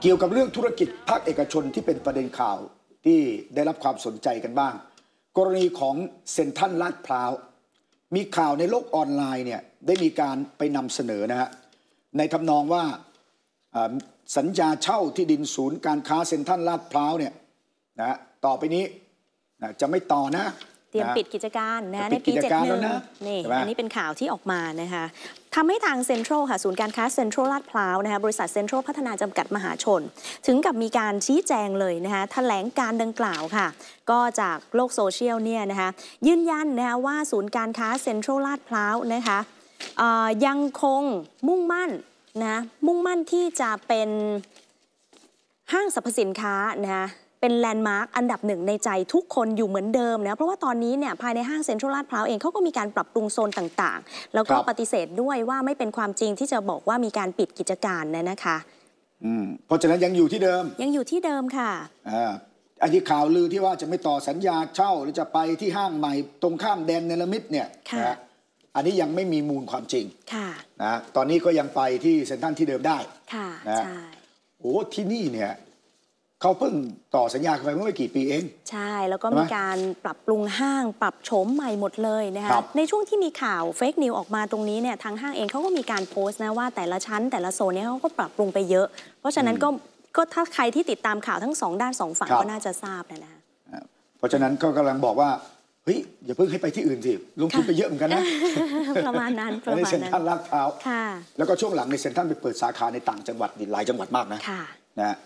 เกี่ยวกับเรื่องธุรกิจภาคเอกชนที่เป็นประเด็นข่าวที่ได้รับความสนใจกันบ้าง กรณีของเซนทันลาดพร้าว มีข่าวในโลกออนไลน์เนี่ยได้มีการไปนำเสนอนะฮะในทำนองว่าสัญญาเช่าที่ดินศูนย์การค้าเซนทันลาดพร้าวเนี่ยนะต่อไปนี้จะไม่ต่อนะเตรียมปิดกิจการนะในปีเจ็ดหนึ่งนี่อันนี้เป็นข่าวที่ออกมานะคะทำให้ทางเซ็นทรัลค่ะศูนย์การค้าเซ็นทรัลลาดพร้าวนะคะบริษัทเซ็นทรัลพัฒนาจำกัดมหาชน ถึงกับมีการชี้แจงเลยนะคะแถลงการดังกล่าวค่ะ ก็จากโลกโซเชียลเนี่ยนะคะยืนยันนะคะว่าศูนย์การค้าเซ็นทรัลลาดพร้าวนะคะยังคงมุ่งมั่นนะมุ่งมั่นที่จะเป็นห้างสรรพสินค้านะคะเป็นแลนด์มาร์คอันดับหนึ่งในใจทุกคนอยู่เหมือนเดิมนะเพราะว่าตอนนี้เนี่ยภายในห้างเซ็นทรัลลาดพร้าวเองเขาก็มีการปรับปรุงโซนต่างๆ แล้วก็ปฏิเสธด้วยว่าไม่เป็นความจริงที่จะบอกว่ามีการปิดกิจการนะนะคะอืมเพราะฉะนั้นยังอยู่ที่เดิมยังอยู่ที่เดิมค่ะอ่าอันที่ข่าวลือที่ว่าจะไม่ต่อสัญญาเช่าหรือจะไปที่ห้างใหม่ตรงข้ามแดนเนลมิดเนี่ยค่ะอันนี้ยังไม่มีมูลความจริงค่ะนะตอนนี้ก็ยังไปที่เซ็นทรัลที่เดิมได้ค่ะนะใช่โอ้ที่นี่เนี่ยเขาเพิ่งต่อสัญญาไปเมื่อไม่กี่ปีเอง ใช่แล้วก็มีการปรับปรุงห้างปรับโฉมใหม่หมดเลยนะคะในช่วงที่มีข่าวเฟกนิวออกมาตรงนี้เนี่ยทางห้างเองเขาก็มีการโพสต์นะว่า แต่ละชั้นแต่ละโซนเนี่ยเขาก็ปรับปรุงไปเยอะ เพราะฉะนั้นก็ก็ถ้าใครที่ติดตามข่าวทั้งสองด้านสองฝั่งก็น่าจะทราบนะนะเพราะฉะนั้นก็กำลังบอกว่าเฮ้ยอย่าเพิ่งให้ไปที่อื่นสิลงทุนไปเยอะเหมือนกันนะ ประมาณนั้นประมาณนั้นในเซ็นทรัลลาดพร้าวแล้วก็ช่วงหลังในเซ็นทรัลไปเปิดสาขาในต่างจังหวัดหลายจังหวัดมากนะนะ